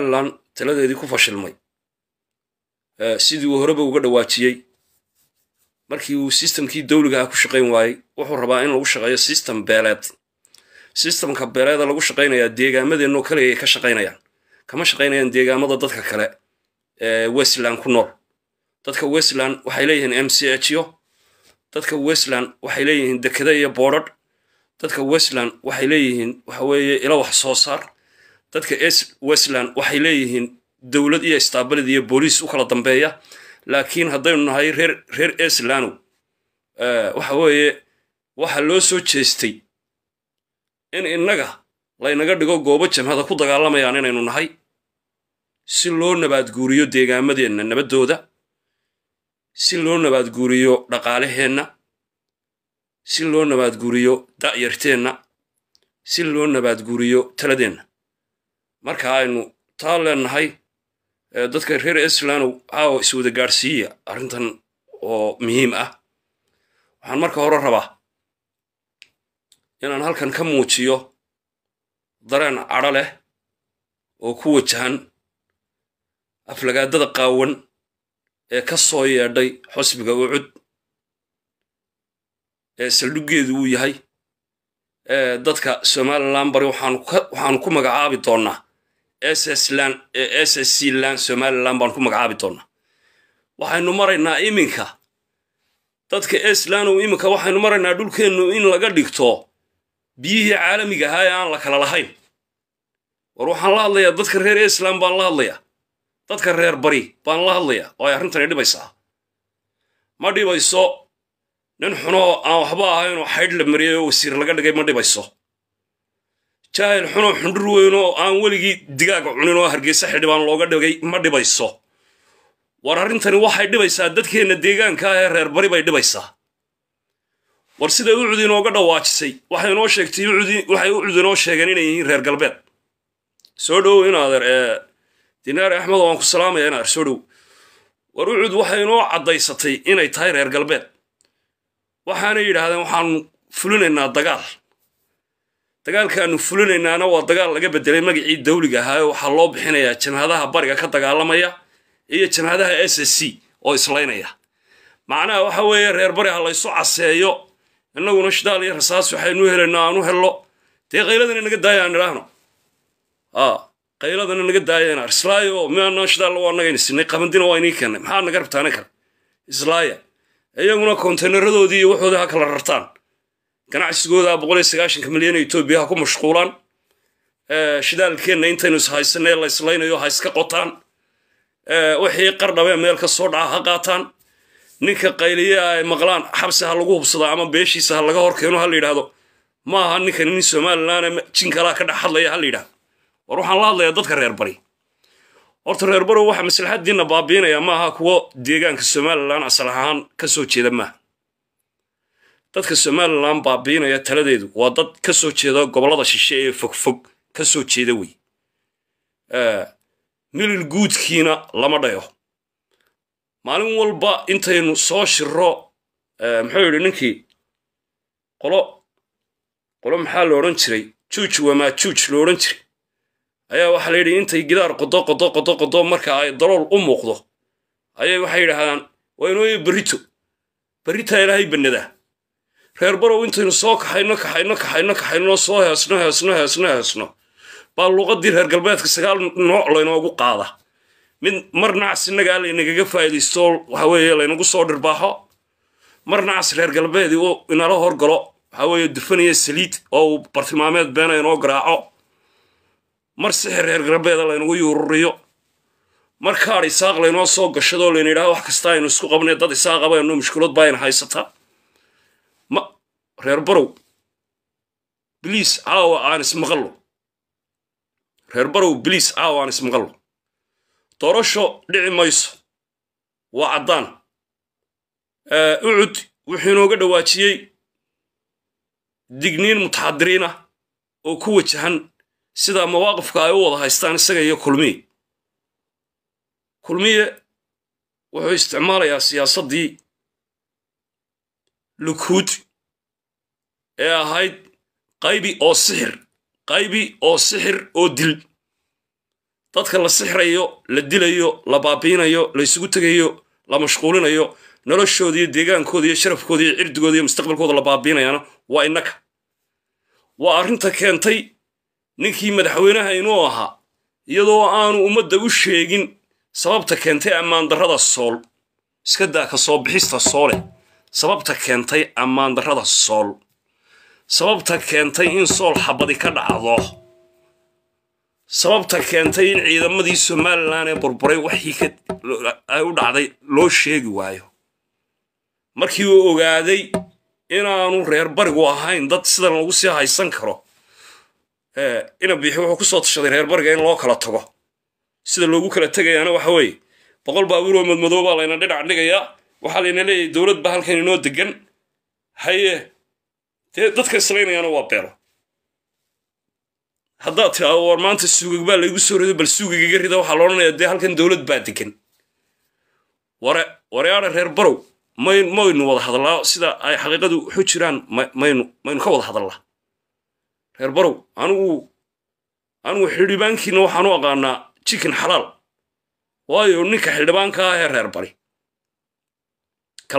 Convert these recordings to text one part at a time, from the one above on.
lan taladeedii ku fashilmay eh, sidii uu horeba uga dhawaajiyey markii uu sistemkii dowliga ah ku shaqayn waayey wuxuu rabaa in lagu shaqeeyo sistem beeleed sistemka beeleeda lagu shaqaynayaa kale ay ka shaqaynayaan kama shaqaynayaan deegaamada dadka kale ee eh, westland ku nool dadka westland waxay leeyihiin m c h o dadka westland waxay leeyihiin dekada iyo boodhadh dadka westland waxay leeyihiin waxa weeye ilo wax soo saar dadka westland waxay leeyihiin dowlad iyo istaabalid iyo booliis u kala dambeeya laakiin haddaynu nahay reer reer eslano eh, waxa weeye waxa loo soo jeestay in innaga laynaga dhigo goobo jamhada ku dagaalamayaan inaynu nahay si loo nabaadguuriyo deegaamadeenna nabaddooda si loo nabaadguuriyo dhaqaalaheenna si loo nabaadguuriyo da'yarteenna si loo nabaadguuriyo taladeenna marka aynu taa leenahay dadka reer islanow haawo iswada gaadhsiiya arrintan oo muhiim ah waxaan marka hore rabaa inaan halkan ka muujiyo dareen cadho leh oo ku wajahan aflagaadada qaawan ee ka soo yeedhay xusbiga ucud ee saldhuggeedu uu yahay ee dadka somalilan bari waxaanu ku magacaabi doonnaa Eh, s s c land somalilan baan ku magacaabi doonnaa waxaynu maraynaa iminka dadka eslandow iminka waxaynu maraynaa dhulkeennu in laga dhigto biyihii caalamiga ahaa ee aan la kala lahayn war waxaan la hadlayaa dadka reer eslan baan la hadlayaa dadka reer bari baan la hadlayaa oo ay arrintani dhibaysaa ma dhibayso nin xunoo aan waxba ahaynoo xaydh la mariyay oo wasiir laga dhigay ma dhibayso jaahil xunoo xundhur weyn oo aan weligii digaaga cuninoo hargeysa xidhibaan looga dhigay ma dhibayso war arrintani waxay dhibaysaa dadkeenna deegaanka ah ee reer bari bay dhibaysaa war siday ucudi inooga dhawaajisay waxay inoo sheegtay waxay ucudi inoo sheegeen inay yihiin reer galbeed soo dhowow in adeer ee dinaari axmedo ku salaamaya in soo dhow war ucud waxay inoo caddaysatay inay tahay reer galbeed waxaanay yidhaahdeen waxaanu fulinaynaa dagaal dagaalkaanu fulinaynaana waa dagaal laga bedelay magacii dawliga ahaa waxaa loo bixinayaa janhadaha bariga ka dagaalamaya iyo janhadaha s c oo islaynaya macnaha waxa weeye reer bari ha laysu caseeyo innaguna shidaal iyo rasaas waxaynu helayno aanu hello dee qayladana naga daaya aan idhaahno qayladana naga daayana islaayo miana shidaalla waa nagayna sinay qabandina waa inii keennay maxaa naga rabtaana kale islaaya iyaguna konteynaradoodii iyo waxoodii ha kala rartaan ganacsigooda boqol iyo sagaashanka milyan ee etoobiya ha ku mashquulaan shidaalkeenna intaynu is haysanay la islaynayo ha iska qotaan wixii qardhabee meel ka soo dhaca ha qaataan ninka qayliya ay maqlaan xabsi ha lagu hubsado ama beeshiisa ha laga horkeeno ha la yidhaahdo maaha ninkan nin somalilan jin kalaa ka dhex hadlaya ha la yidhahdo war waxaan la hadlayaa dadka reer bari horta reer bari waxa maslaxaddiinna baabiinaya maaha kuwo deegaanka somalilan asal ahaan ka soo jeeda maaha دادك السمال لامبا بينا يا تلديد وداد كسو تشيدو قبلادا شيشي فوق فوق كسو تشيدوي اه ميل الجود كينا لما دايو مالو والبا انتين صوشي رو اه محاولي ننكي قلو قلو محال لورنشري تشوش وما تشوش لورنشري ايا وحاليري انتي جدار قدو قدو قدو قدو مركا اي ضرور امو قدو ايا وحاليري هان وينوي بريتو بريتا الهي بالنده reer barow intaynu soo kaxayno kaxayno kaxayno kaxayno soo heesno heesno heesno heesno baa luuqaddii reer galbeedka sagaal nooc laynoogu qaada mid mar nacs innagaa laynagaga faa'iidaysto waxaaweeye laynagu soo dhirbaaxo mar nacas reer galbeedii uu inala horgalo waxaaweeye dufanaya saliid oo uu bartilmaameed beena inoo garaaco mar sixir reer galbeeda laynagu yuururiyo mar kaadh isaaq laynoo soo gashadoo layna wax kasta aynu isku qabnay dad isaaqa ah baynu mushkiladbaa ayna haysataa reer barow biliis caawa aan ismaqallo reer barow biliis caawa aan ismaqallo doorasho dhici mayso waa caddaan ucud wuxuu inooga dhawaajiyey digniin mutaxadiriin ah oo ku wajahan sidaa mawaaqifka ay u wada haystaan isaga iyo kulmiye kulmiye wuxuu isticmaalayaa siyaasaddii lukuud ee ahayd qaybi oo sixir qaybi oo sixir oo dil dadka la sixrayo la dilayo la baabiinayo la isugu tegayo la mashquulinayo noloshooda iyo deegaankooda iyo sharafkooda iyo cirdigooda iyo mustaqbalkooda la baabiinayaana waa innaka waa arrinta keentay ninkii madaxweynaha inuu ahaa iyadoo aanu ummadda u sheegin sababta keentay ammaandarrada sool iska daa ka soo bixista soole sababta keentay ammaandarrada sool sababta keentay in sool xabadi ka dhacdo sababta keentay in ciidamadii somalilan ee burburay waxii ay u dhacday loo sheegi waayo markii uu ogaaday inaanu reer barigu ahayn dad sidan lagu sii haysan karo ina biixi wuxuu ku soo tashaday reer bariga in loo kala tago sida loogu kala tegayaana waxa weeye boqol baabuur oo madmadoo baa layna dhinac dhigayaa waxaa layna leeyahay dowlad baa halkan inoo degan haye dee dadkan waa beelo haddaad tiaao war maanta suugag baa laygu soo rido bal suugagiga rida waxaa la dee halkan dowlad baa degan ware wareyaada reer barow may maynu wada hadallaa sida ay xaqiiqadu waxu jiraan maynu maynu ka wada hadallaa reer barow anugu anugu xildhibaankiina waxaan u aqaanaa jikin xalaal waayo ninka xildhibaanka ah ee reer bari ka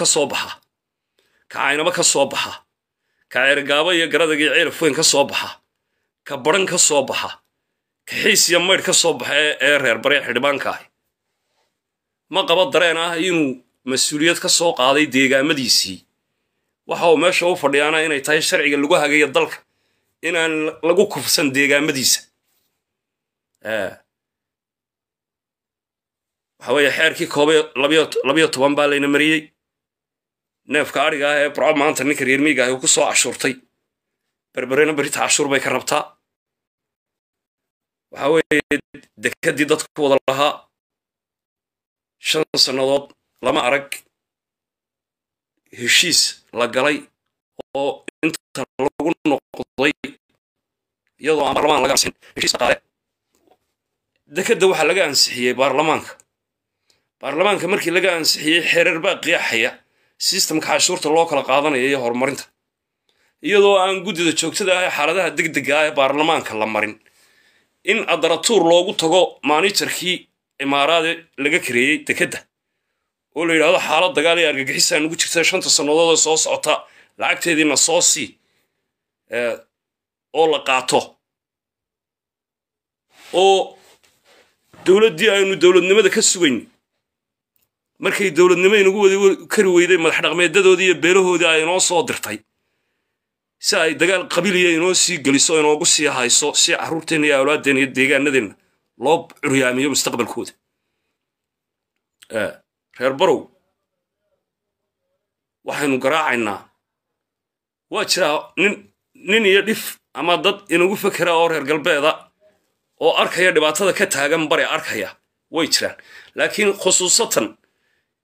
ka soo baxa ka caynaba ka soo baxa ka ergaaba iyo garadagii ceelaf weyn ka soo baxa ka baran ka soo baxa ka xiis iyo maydh ka soo baxa ee reer barya xildhibaanka ahi ma qaba dareen ah inuu mas-uuliyad ka soo qaaday deegaamadiisii waxa uu meesha u fadhiyaana inay tahay sharciga lagu hagayo dalka inaan lagu kufsan deegaamadiisa waxa weeye xeerkii koob labiyo toban baa layna mariyey neefka adhiga ah ee burco maanta ninka reer miiga ah ku soo cashuurtay berberena berita cashuur bay ka rabtaa waxa weeye dekadii dadku wada lahaa shan sannadood lama arag heshiis la galay oo inta lagu noqday iyadoo aan baarlamaan laga ansixin heshiis dhaqaale dekadda waxaa laga ansixiyey baarlamaanka baarlamaanka markii laga ansixiyey xereer baa qiyaaxaya sistemka cashuurta loo kala qaadanaya iyo horumarinta iyadoo aan guddida joogtada ah ee xaaladaha degdega ah ee baarlamaanka la marin in adaratuur loogu tago manijarkii cimaaraade laga kareeyey dekedda oo la yidhaahdo xaalad dagaal ee argagixisaa nugu jirta shanta sannadood ee soo socota lacagteediina soo sii oo la qaato oo dowladdii aynu dowladnimada ka sugayn markay dowladnimo inagu wadi kari weyday madax dhaqmeedadoodii iyo beelahoodii ay inoo soo dirtay si ay dagaal qabiiliya inoo sii geliso inoogu sii hayso si carruurteenna iyo awlaadeenna iyo deegaanadeena loo curyaamiyo mustaqbalkooda eh, reer barow waxaynu garaacaynaa waa jiraa nin nin iyo dhif ama dad inagu fekera oo reer galbeeda oo arkaya dhibaatada ka taagan bari arkaya way jiraan laakiin khusuusatan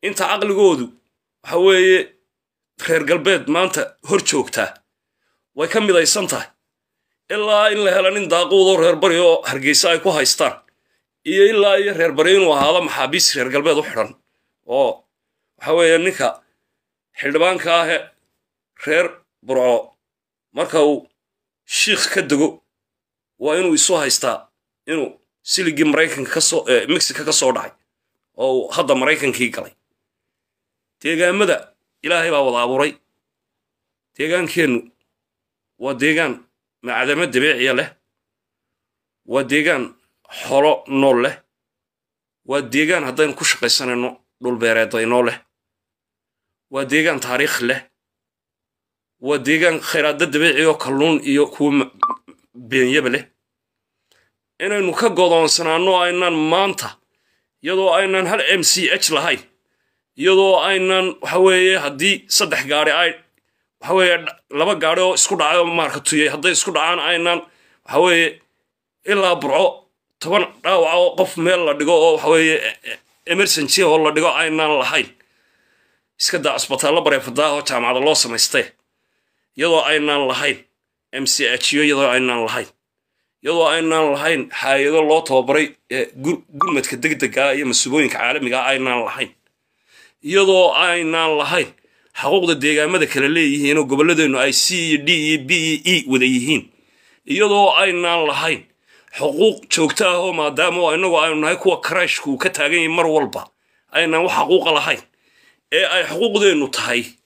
inta aqligoodu waxa weeye reer galbeed maanta hor joogtaa way ka midaysan tahay ilaa in la hela nin daaquudoo reer bari oo hargeysa ay ku haystaan iyo ilaa iyo reer bari inuu ahaado maxaabiis reer galbeed u xidhan oo waxa weeye ninka xildhibaanka ahe reer burco marka uu shiikh ka dego waa inuu isu haystaa inuu siligii maraykanka kasoo mexica ka soo dhacay oo uu hadda maraykankii galay تيغان مدى إلهي با وضع بوري تيغان كينو وديغان ما عدم الدبيعية له وديغان حرو نول له وديغان هدين كوش قيسان نو لول بيري دي نول له وديغان تاريخ له وديغان خيرات الدبيعية وكلون إيو كو بين يبله إنو نوكا قوضان سنان نو آينان مانتا يدو آينان هال MCH لهاي iyadoo aynan waxa weeye haddii saddex gaari ay waxa weeye laba gaari oo isku dhacay oo maarka tuyey hadday isku dhacaan aynan waxa weeye ilaa burco toban dhaawaca oo qof meel la dhigo oo waxa weeye emergency oo la dhigo aynan lahayn iska daa asbitaallo bareefadaahoo jaamacada loo samaystay iyadoo aynaan lahayn m c h yo iyadoo aynan lahayn iyadoo aynan lahayn xaayado loo tababaray gurmadka degdega ah iyo masuubooyinka caalamiga ah, aynaan lahayn iyadoo aynaan lahayn xaquuqda deegaamada kale leeyihiinoo gobolladeennu ay c iyo d iyo b iyo e wada yihiin iyadoo aynaan lahayn xuquuq joogto ahoo maadaama inagu aynu nahay kuwa karashka ka taagan yahay mar walba aynaan wax xaquuqa lahayn ee ay xuquuqdeennu tahay